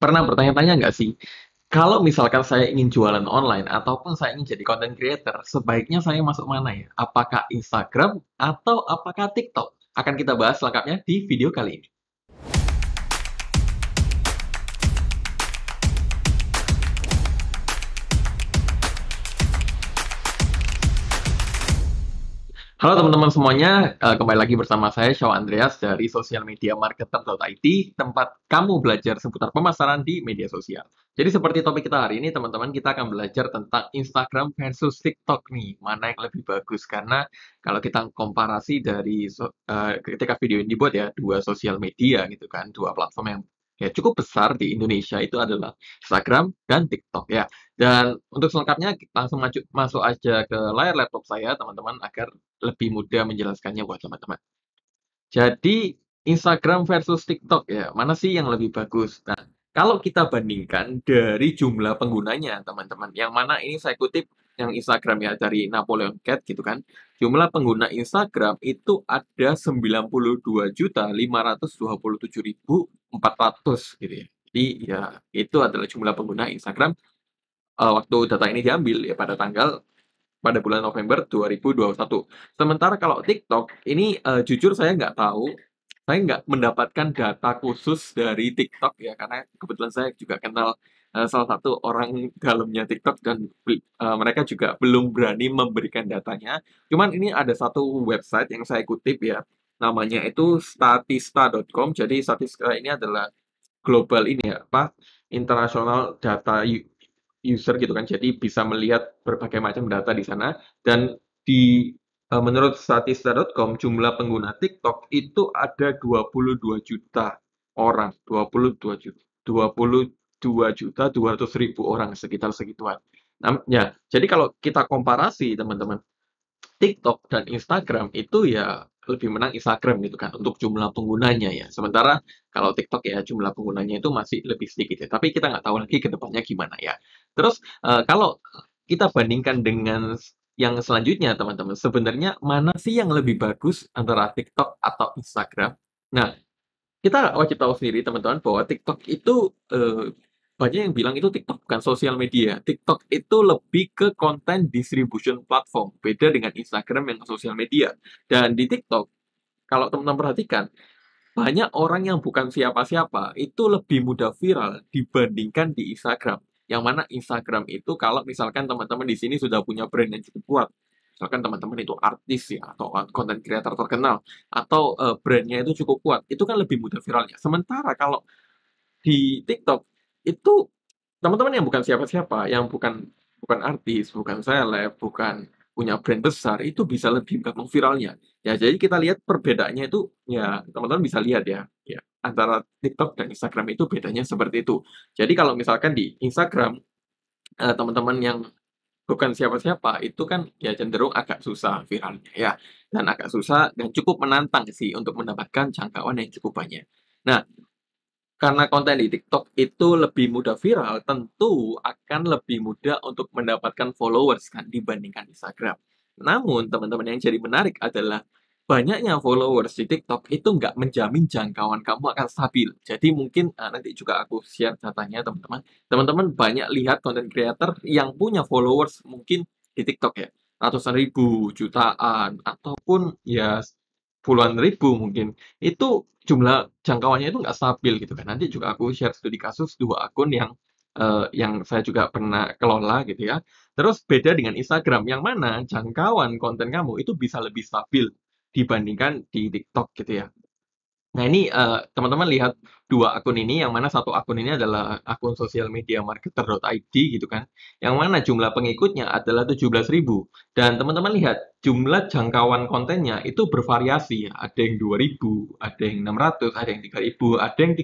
pernah bertanya-tanya nggak sih, kalau misalkan saya ingin jualan online ataupun saya ingin jadi content creator, sebaiknya saya masuk mana ya? Apakah Instagram atau apakah TikTok? Akan kita bahas lengkapnya di video kali ini. Halo teman-teman semuanya, eh, kembali lagi bersama saya Shaw Andreas dari Social Media Marketer.it, tempat kamu belajar seputar pemasaran di media sosial. Jadi seperti topik kita hari ini, teman-teman, kita akan belajar tentang Instagram versus TikTok nih, mana yang lebih bagus. Karena kalau kita komparasi dari eh, ketika video ini dibuat ya, dua sosial media gitu kan, dua platform yang ya cukup besar di Indonesia itu adalah Instagram dan TikTok ya. Dan untuk selengkapnya langsung masuk masuk aja ke layar laptop saya teman-teman agar lebih mudah menjelaskannya buat teman-teman. Jadi Instagram versus TikTok ya, mana sih yang lebih bagus? Nah, kalau kita bandingkan dari jumlah penggunanya teman-teman, yang mana ini saya kutip yang Instagram ya dari Napoleon Cat gitu kan. Jumlah pengguna Instagram itu ada 92.527.400 gitu ya. Jadi ya itu adalah jumlah pengguna Instagram uh, waktu data ini diambil ya pada tanggal pada bulan November 2021. Sementara kalau TikTok ini uh, jujur saya nggak tahu saya nggak mendapatkan data khusus dari TikTok ya karena kebetulan saya juga kenal Eh, salah satu orang dalamnya TikTok dan uh, mereka juga belum berani memberikan datanya. Cuman ini ada satu website yang saya kutip ya, namanya itu statista.com. Jadi Statista ini adalah global ini ya, apa internasional data user gitu kan. Jadi bisa melihat berbagai macam data di sana dan di uh, menurut statista.com jumlah pengguna TikTok itu ada 22 juta orang, 22 juta 20 2 juta 200 ribu orang sekitar segituan. Nah, ya, jadi kalau kita komparasi teman-teman, TikTok dan Instagram itu ya lebih menang Instagram gitu kan untuk jumlah penggunanya ya. Sementara kalau TikTok ya jumlah penggunanya itu masih lebih sedikit ya. Tapi kita nggak tahu lagi ke depannya gimana ya. Terus uh, kalau kita bandingkan dengan yang selanjutnya teman-teman, sebenarnya mana sih yang lebih bagus antara TikTok atau Instagram? Nah, kita wajib tahu sendiri teman-teman bahwa TikTok itu uh, banyak yang bilang itu TikTok bukan sosial media. TikTok itu lebih ke konten distribution platform, beda dengan Instagram yang sosial media. Dan di TikTok, kalau teman-teman perhatikan, banyak orang yang bukan siapa-siapa itu lebih mudah viral dibandingkan di Instagram. Yang mana Instagram itu kalau misalkan teman-teman di sini sudah punya brand yang cukup kuat, misalkan teman-teman itu artis ya atau konten creator terkenal atau uh, brandnya itu cukup kuat, itu kan lebih mudah viralnya. Sementara kalau di TikTok itu teman-teman yang bukan siapa-siapa, yang bukan bukan artis, bukan seleb, bukan punya brand besar itu bisa lebih gampang viralnya. Ya, jadi kita lihat perbedaannya itu ya teman-teman bisa lihat ya, ya antara TikTok dan Instagram itu bedanya seperti itu. Jadi kalau misalkan di Instagram eh, teman-teman yang bukan siapa-siapa itu kan ya cenderung agak susah viralnya ya dan agak susah dan cukup menantang sih untuk mendapatkan jangkauan yang cukup banyak. Nah, karena konten di TikTok itu lebih mudah viral, tentu akan lebih mudah untuk mendapatkan followers kan dibandingkan Instagram. Namun, teman-teman yang jadi menarik adalah banyaknya followers di TikTok itu nggak menjamin jangkauan kamu akan stabil. Jadi mungkin eh, nanti juga aku share datanya teman-teman. Teman-teman banyak lihat konten creator yang punya followers mungkin di TikTok ya ratusan ribu, jutaan, ataupun ya puluhan ribu mungkin itu jumlah jangkauannya itu nggak stabil gitu kan nanti juga aku share studi kasus dua akun yang uh, yang saya juga pernah kelola gitu ya terus beda dengan Instagram yang mana jangkauan konten kamu itu bisa lebih stabil dibandingkan di TikTok gitu ya Nah ini eh, teman-teman uh, lihat dua akun ini, yang mana satu akun ini adalah akun sosial media marketer.id gitu kan, yang mana jumlah pengikutnya adalah ribu dan teman-teman lihat jumlah jangkauan kontennya itu bervariasi, ada yang ribu ada yang 600, ada yang ribu ada yang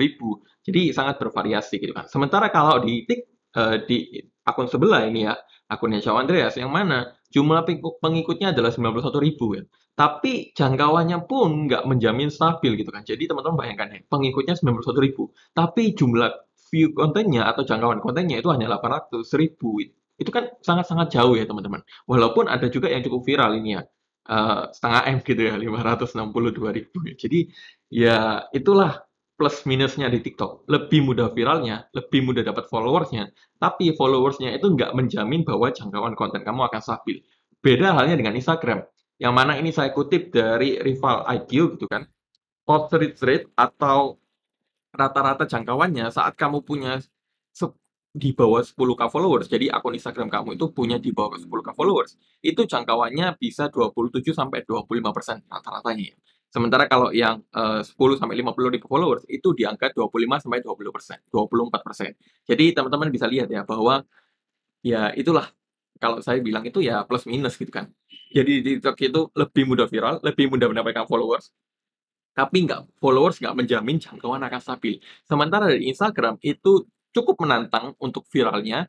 ribu jadi sangat bervariasi gitu kan. Sementara kalau di uh, di akun sebelah ini ya, akunnya Shaw Andreas, yang mana jumlah pengikutnya adalah 91 ribu ya. Tapi jangkauannya pun nggak menjamin stabil gitu kan. Jadi teman-teman bayangkan ya, pengikutnya 91 ribu. Tapi jumlah view kontennya atau jangkauan kontennya itu hanya 800 ribu. Ya. Itu kan sangat-sangat jauh ya teman-teman. Walaupun ada juga yang cukup viral ini ya. Uh, setengah M gitu ya, 562 ribu. Ya. Jadi ya itulah plus minusnya di TikTok. Lebih mudah viralnya, lebih mudah dapat followersnya, tapi followersnya itu nggak menjamin bahwa jangkauan konten kamu akan stabil. Beda halnya dengan Instagram, yang mana ini saya kutip dari rival IQ gitu kan. Post reach rate atau rata-rata jangkauannya saat kamu punya di bawah 10k followers, jadi akun Instagram kamu itu punya di bawah 10k followers, itu jangkauannya bisa 27 sampai 25% rata-ratanya. Sementara kalau yang eh, uh, 10 sampai 50 ribu followers itu di angka 25 sampai 20 persen, 24 persen. Jadi teman-teman bisa lihat ya bahwa ya itulah kalau saya bilang itu ya plus minus gitu kan. Jadi di TikTok itu lebih mudah viral, lebih mudah mendapatkan followers, tapi nggak followers nggak menjamin jangkauan akan stabil. Sementara di Instagram itu cukup menantang untuk viralnya,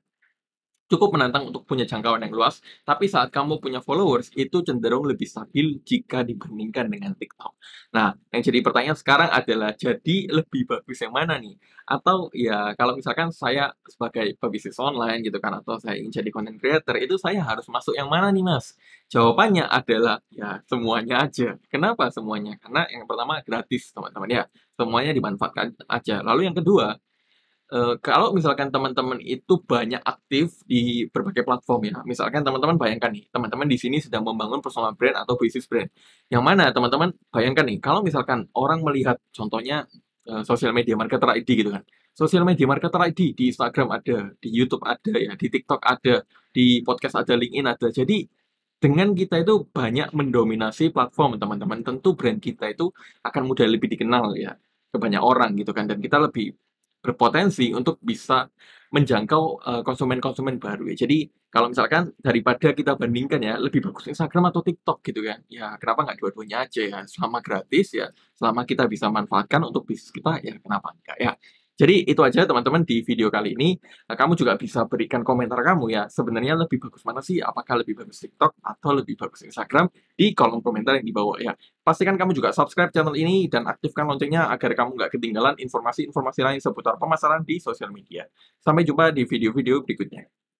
cukup menantang untuk punya jangkauan yang luas, tapi saat kamu punya followers, itu cenderung lebih stabil jika dibandingkan dengan TikTok. Nah, yang jadi pertanyaan sekarang adalah, jadi lebih bagus yang mana nih? Atau ya, kalau misalkan saya sebagai pebisnis online gitu kan, atau saya ingin jadi content creator, itu saya harus masuk yang mana nih, Mas? Jawabannya adalah, ya semuanya aja. Kenapa semuanya? Karena yang pertama gratis, teman-teman ya. Semuanya dimanfaatkan aja. Lalu yang kedua, Eh, kalau misalkan teman-teman itu banyak aktif di berbagai platform ya, misalkan teman-teman bayangkan nih, teman-teman di sini sedang membangun personal brand atau business brand, yang mana teman-teman bayangkan nih, kalau misalkan orang melihat contohnya uh, social media marketer ID gitu kan, social media marketer ID di Instagram ada, di YouTube ada ya, di TikTok ada, di podcast ada, LinkedIn ada, jadi dengan kita itu banyak mendominasi platform teman-teman, tentu brand kita itu akan mudah lebih dikenal ya ke banyak orang gitu kan, dan kita lebih berpotensi untuk bisa menjangkau eh, konsumen-konsumen uh, baru ya. Jadi kalau misalkan daripada kita bandingkan ya, lebih bagus Instagram atau TikTok gitu kan. Ya kenapa nggak dua-duanya aja ya, selama gratis ya, selama kita bisa manfaatkan untuk bisnis kita ya kenapa enggak ya. Jadi itu aja teman-teman di video kali ini. Eh, kamu juga bisa berikan komentar kamu ya. Sebenarnya lebih bagus mana sih? Apakah lebih bagus TikTok atau lebih bagus Instagram? Di kolom komentar yang di bawah ya. Pastikan kamu juga subscribe channel ini dan aktifkan loncengnya agar kamu nggak ketinggalan informasi-informasi lain seputar pemasaran di sosial media. Sampai jumpa di video-video berikutnya.